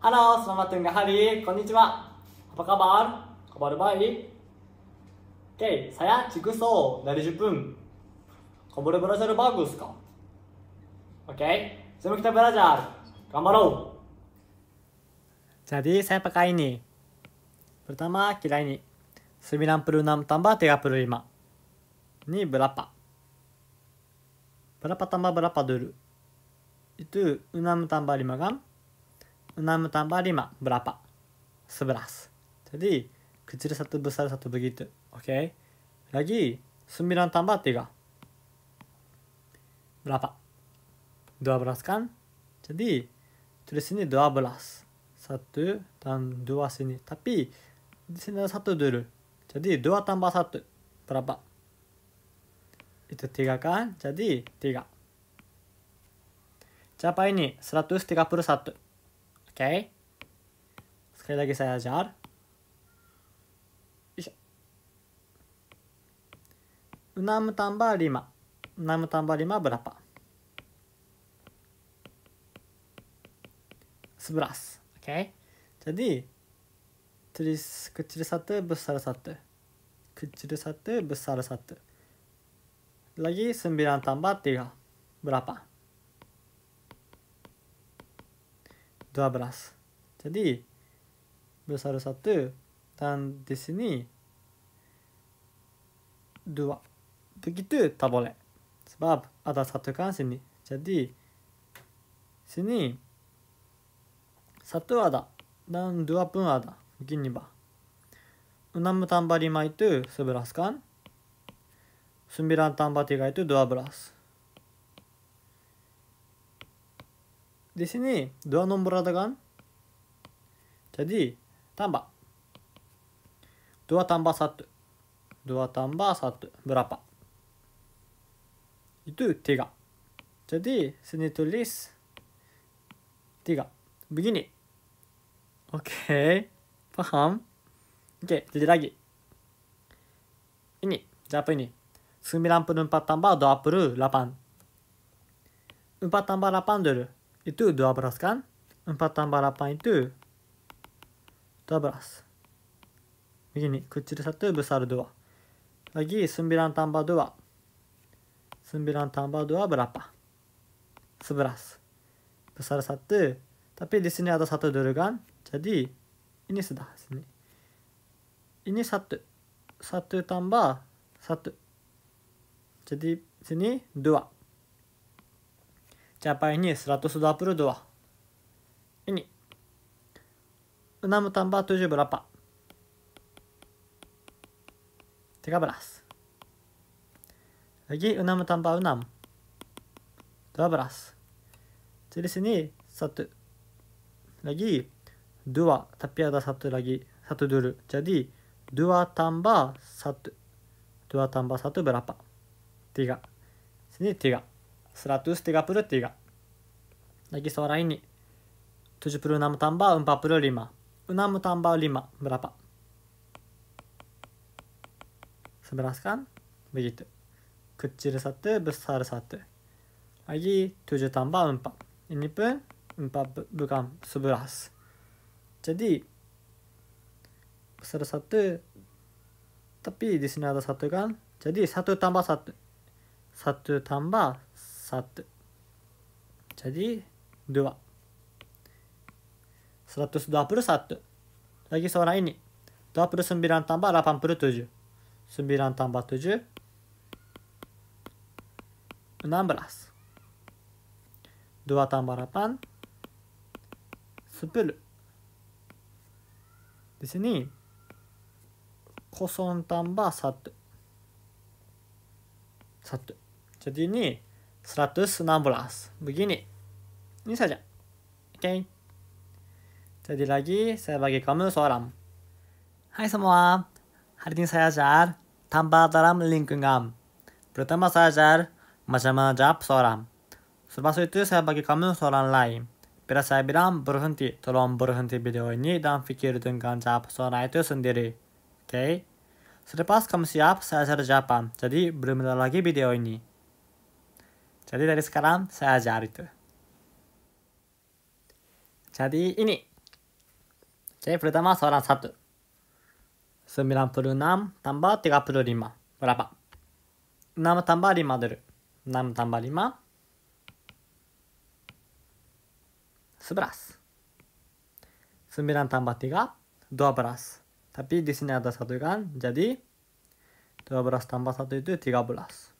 Halo, selamat tengah hari. Konnichiwa. Apa kabar? Kabar baik? Oke, saya Jigsaw dari Jepun. Kabar Brazil bagus kok. Oke, sebelum kita belajar, gambaro. Jadi saya pakai ini. Pertama, kira ini. 9 puluh 6 tambah 35. Ini berapa? Berapa tambah berapa dulu? Itu 6 tambah 5 kan? 6 tambah 5 berapa? 11 jadi kecil satu besar satu begitu oke okay? lagi 9 tambah 3 berapa? 12 kan? jadi tulis ini 12 1 dan 2 sini tapi di sini ada 1 dulu jadi 2 tambah 1 berapa? itu 3 kan? jadi 3 Capa ini? 131 Oke. Sekali lagi saya ajar. Enam tambah lima. Enam tambah lima berapa? Sebelas. Oke. Jadi tulis kecil satu besar satu. Kecil satu besar satu. Lagi sembilan tambah tiga. Berapa? dua belas jadi besar satu dan di sini dua begitu tak boleh sebab ada satu kan sini jadi sini satu ada dan dua pun ada begini bah enam tambah lima itu sebelas kan sembilan tambah tiga itu dua belas Di sini dua nomor ada kan? Jadi tambah. Dua tambah satu. Dua tambah satu. Berapa? Itu tiga. Jadi sini tulis tiga. Begini. Okay. Faham? Okay. Jadi lagi. Ini. Berapa ini? 94 tambah 28. 4 tambah 8 dulu. itu 12 kan? 4 tambah 8 itu 12. Begini, kecil 1 besar 2. Lagi 9 tambah 2. 9 tambah 2 berapa? 11. Besar 1. Tapi di sini ada 1 dulu kan? Jadi ini sudah sini. Ini 1. 1 tambah 1. Jadi sini 2. ジャパイニースラトスドアプルドア。ユニ。ウナムタンバートゥジュブラパ。テガブラス。Lagi enam tambah enam. Dua belas. Jadi sini satu. Lagi dua. Tapi ada satu lagi. Satu dulu. Jadi dua tambah satu. Dua tambah satu berapa? Tiga. Sini tiga. 133 Lagi seorang ini 76 tambah 45 6 tambah 5 berapa? 11 kan? Begitu Kecil 1 besar 1 Lagi 7 tambah 4 Ini pun 4 bukan 11 Jadi Besar 1 Tapi di sini ada 1 kan? Jadi 1 tambah 1 1 tambah satu सात अच्छा जी द dua puluh satu lagi seorang ini dua puluh sembilan tambah delapan puluh tambah u u j h s e m b i l n t a tujuh enam belas dua tambah delapan sepuluh di sini kosong tambah satu satu jadi ini 116. Begini. Ini saja. Oke. Okay. Jadi lagi saya bagi kamu seorang Hai semua. Hari ini saya ajar tambah dalam lingkungan. Pertama saya ajar macam mana jawab seorang Selepas itu saya bagi kamu seorang lain. Bila saya bilang berhenti, tolong berhenti video ini dan pikir dengan jawab seorang itu sendiri. Oke? Okay? Selepas kamu siap, saya ajar jawaban. Jadi belum ada lagi video ini. Jadi dari sekarang saya ajar itu. Jadi ini. Jadi pertama soalan satu. 96 tambah 35. Berapa? 6 tambah 5 dulu. 6 tambah 5. 11. 9 tambah 3. 12. Tapi di sini ada satu kan. Jadi 12 tambah 1 itu 13.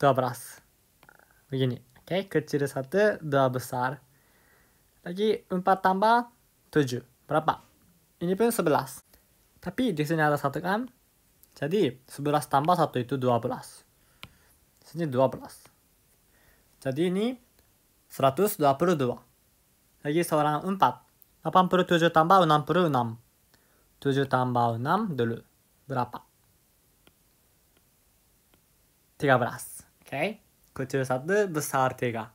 dua belas begini oke okay? kecil satu dua besar lagi empat tambah tujuh berapa ini pun sebelas tapi di sini ada satu kan jadi sebelas tambah satu itu dua belas sini dua belas jadi ini 122 lagi seorang empat, puluh tujuh tambah enam puluh enam, tujuh tambah enam dulu berapa tiga belas Ok? Kultur satu besar tiga.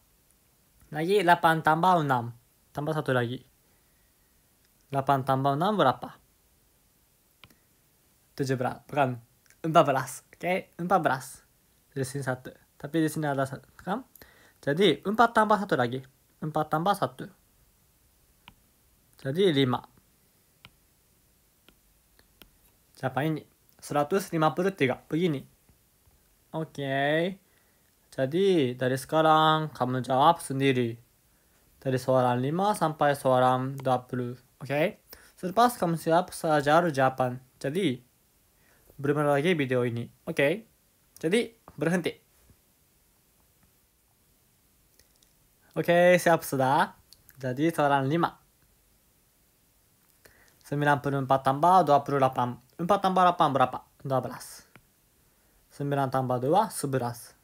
Lagi 8 tambah enam, Tambah satu lagi. 8 tambah enam berapa? 7 berapa? Bukan. belas. Oke? Okay? belas. Di sini satu. Tapi di sini ada satu. Kan? Jadi empat tambah satu lagi. empat tambah satu. Jadi lima. Siapa ini? 153 begini. Oke. Okay. Jadi dari sekarang kamu jawab sendiri. Dari soalan 5 sampai soalan 20. Oke? Okay? Selepas kamu siap belajar Jepang. Jadi bermula lagi video ini. Oke? Okay? Jadi berhenti. Oke, okay, siap sudah. Jadi soalan 5. 94 tambah 28. 4 tambah 8 berapa? 12. 9 tambah 2, 11.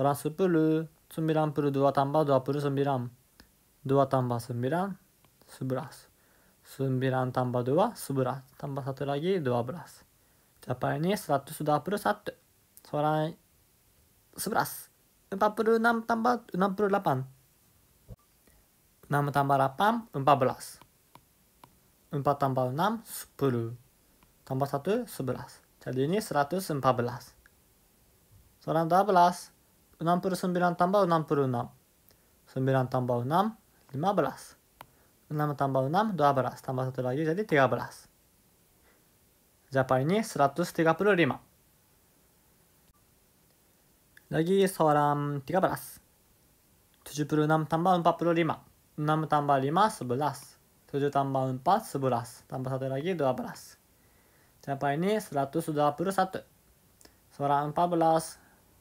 플러스 10. 쯩비람 블루 두아 tambah 두아 블루 쯩비람 두아 tambah 9. 스브라스 쯩비람 tambah 두아 스브라스 tambah 사트 lagi 두아 브라스 자파니스 100 수다 블루 사트 Sonra 스브라스 empat enam tambah enam 6 lapan enam tambah lapan empat 4 empat tambah enam 10. tambah satu 11. jadi ini 114. empat 12. 69 tambah 66. 9 tambah 6, 15. 6 tambah 6, 12. Tambah 1 lagi jadi 13. Japar ini 135. Lagi seorang 13. 76 tambah 45. 6 tambah 5, 11. 7 tambah 4, 11. Tambah 1 lagi 12. Japar ini 121. Seorang 14,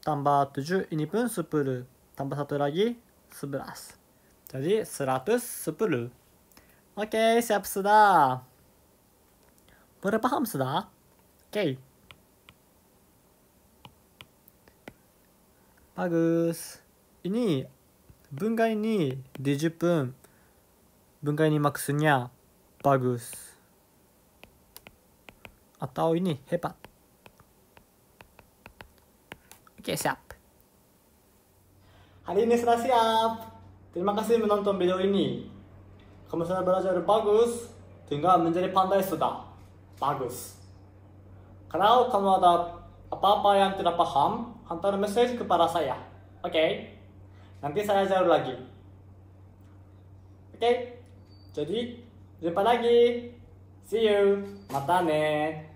tambah 7 ini pun 10 tambah satu lagi 11 jadi 110 oke okay, siap sudah boleh paham sudah oke okay. bagus ini bunga ini 70 pun bunga ini maksudnya bagus atau ini hebat Oke, siap. Hari ini sudah siap. Terima kasih menonton video ini. Kamu sudah belajar bagus, tinggal menjadi pandai sudah. Bagus. Kalau kamu ada apa-apa yang tidak paham, hantar message kepada saya. Oke? Okay? Nanti saya jawab lagi. Oke? Okay? Jadi, jumpa lagi. See you. Mata ne.